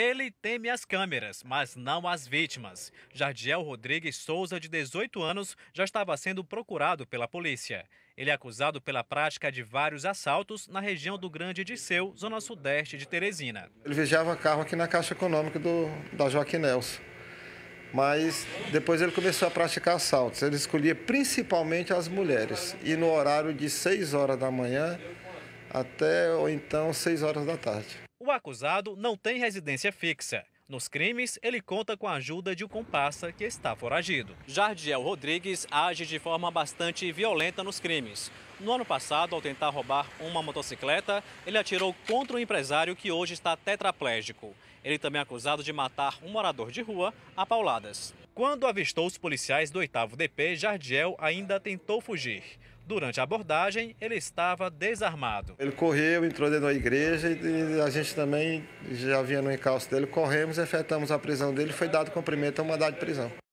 Ele teme as câmeras, mas não as vítimas. Jardiel Rodrigues Souza, de 18 anos, já estava sendo procurado pela polícia. Ele é acusado pela prática de vários assaltos na região do Grande Disseu, zona sudeste de Teresina. Ele vigiava carro aqui na Caixa Econômica do, da Joaquim Nelson. Mas depois ele começou a praticar assaltos. Ele escolhia principalmente as mulheres. E no horário de 6 horas da manhã até ou então 6 horas da tarde. O acusado não tem residência fixa. Nos crimes, ele conta com a ajuda de um comparsa que está foragido. Jardiel Rodrigues age de forma bastante violenta nos crimes. No ano passado, ao tentar roubar uma motocicleta, ele atirou contra um empresário que hoje está tetraplégico. Ele também é acusado de matar um morador de rua a pauladas. Quando avistou os policiais do 8 DP, Jardiel ainda tentou fugir. Durante a abordagem, ele estava desarmado. Ele correu, entrou dentro da igreja e a gente também já vinha no encalço dele. Corremos, efetamos a prisão dele e foi dado cumprimento a uma mandado de prisão.